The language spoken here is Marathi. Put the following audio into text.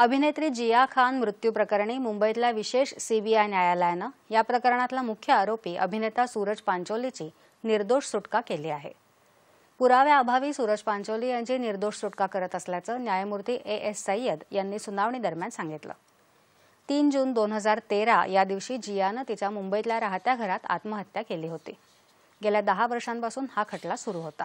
अभिनेत्री जिया खान मृत्यू प्रकरणी मुंबईतल्या विशेष सीबीआय न्यायालयानं या प्रकरणातला मुख्य आरोपी अभिनेता सूरज पांचोलीची निर्दोष सुटका केली आहे पुराव्याअभावी सूरज पांचोली यांची निर्दोष सुटका करत असल्याचं न्यायमूर्ती ए एस सय्यद यांनी सुनावणी दरम्यान सांगितलं तीन जून दोन हजार तेरा या दिवशी जियानं तिच्या मुंबईतल्या राहत्या घरात आत्महत्या केली होती गेल्या दहा वर्षांपासून हा खटला सुरू होता